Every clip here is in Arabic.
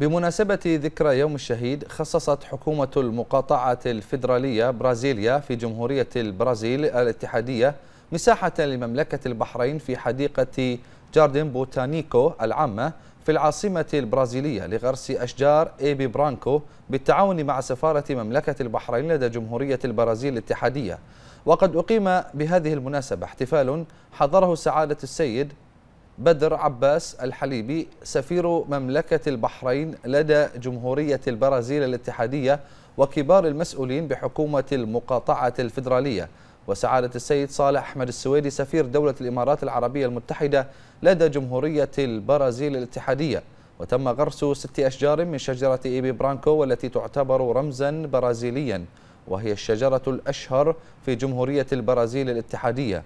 بمناسبة ذكرى يوم الشهيد خصصت حكومة المقاطعة الفيدرالية برازيليا في جمهورية البرازيل الاتحادية مساحة لمملكة البحرين في حديقة جاردن بوتانيكو العامة في العاصمة البرازيلية لغرس أشجار إيبي برانكو بالتعاون مع سفارة مملكة البحرين لدى جمهورية البرازيل الاتحادية وقد أقيم بهذه المناسبة احتفال حضره سعادة السيد بدر عباس الحليبي سفير مملكة البحرين لدى جمهورية البرازيل الاتحادية وكبار المسؤولين بحكومة المقاطعة الفيدرالية وسعادة السيد صالح أحمد السويدي سفير دولة الإمارات العربية المتحدة لدى جمهورية البرازيل الاتحادية وتم غرس ست أشجار من شجرة إيبي برانكو والتي تعتبر رمزا برازيليا وهي الشجرة الأشهر في جمهورية البرازيل الاتحادية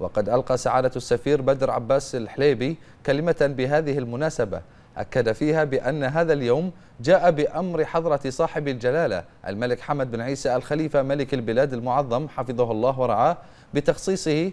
وقد ألقى سعادة السفير بدر عباس الحليبي كلمة بهذه المناسبة أكد فيها بأن هذا اليوم جاء بأمر حضرة صاحب الجلالة الملك حمد بن عيسى الخليفة ملك البلاد المعظم حفظه الله ورعاه بتخصيصه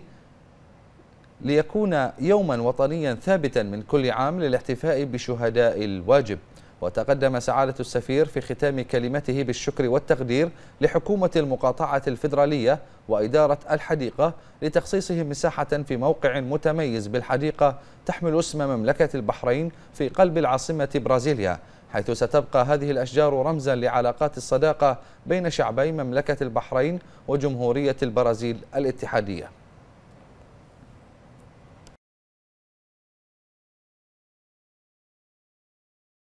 ليكون يوما وطنيا ثابتا من كل عام للاحتفاء بشهداء الواجب وتقدم سعادة السفير في ختام كلمته بالشكر والتقدير لحكومة المقاطعة الفيدرالية وإدارة الحديقة لتخصيصهم مساحة في موقع متميز بالحديقة تحمل اسم مملكة البحرين في قلب العاصمة برازيليا حيث ستبقى هذه الأشجار رمزا لعلاقات الصداقة بين شعبي مملكة البحرين وجمهورية البرازيل الاتحادية